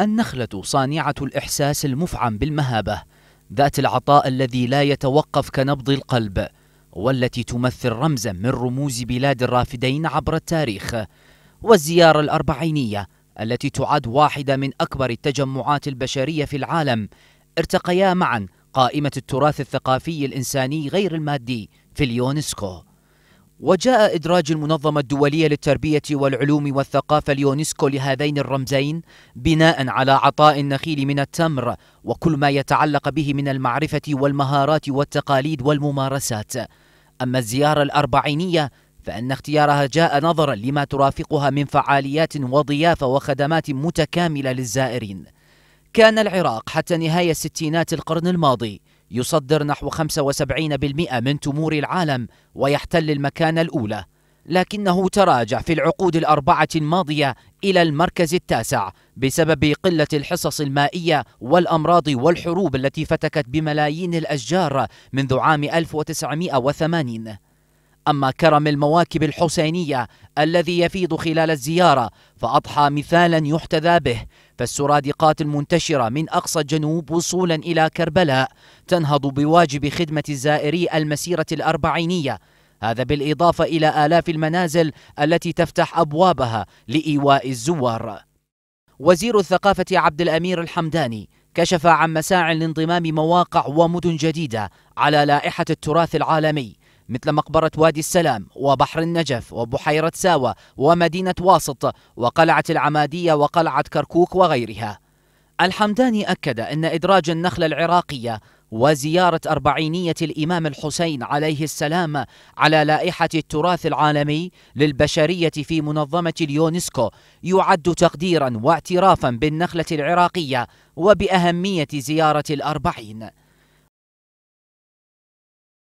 النخلة صانعة الإحساس المفعم بالمهابة ذات العطاء الذي لا يتوقف كنبض القلب والتي تمثل رمزا من رموز بلاد الرافدين عبر التاريخ والزيارة الأربعينية التي تعد واحدة من أكبر التجمعات البشرية في العالم ارتقيا معا قائمة التراث الثقافي الإنساني غير المادي في اليونسكو وجاء إدراج المنظمة الدولية للتربية والعلوم والثقافة اليونسكو لهذين الرمزين بناء على عطاء النخيل من التمر وكل ما يتعلق به من المعرفة والمهارات والتقاليد والممارسات أما الزيارة الأربعينية فإن اختيارها جاء نظرا لما ترافقها من فعاليات وضيافة وخدمات متكاملة للزائرين كان العراق حتى نهاية ستينات القرن الماضي يصدر نحو 75% من تمور العالم ويحتل المكان الأولى لكنه تراجع في العقود الأربعة الماضية إلى المركز التاسع بسبب قلة الحصص المائية والأمراض والحروب التي فتكت بملايين الأشجار منذ عام 1980 أما كرم المواكب الحسينية الذي يفيض خلال الزيارة فأضحى مثالا يحتذى به فالسرادقات المنتشرة من أقصى الجنوب وصولا إلى كربلاء تنهض بواجب خدمة الزائري المسيرة الأربعينية هذا بالإضافة إلى آلاف المنازل التي تفتح أبوابها لإيواء الزوار وزير الثقافة عبد الأمير الحمداني كشف عن مساع لانضمام مواقع ومدن جديدة على لائحة التراث العالمي مثل مقبرة وادي السلام وبحر النجف وبحيرة ساوة ومدينة واسط وقلعة العمادية وقلعة كركوك وغيرها الحمداني أكد أن إدراج النخلة العراقية وزيارة أربعينية الإمام الحسين عليه السلام على لائحة التراث العالمي للبشرية في منظمة اليونسكو يعد تقديرا واعترافا بالنخلة العراقية وبأهمية زيارة الأربعين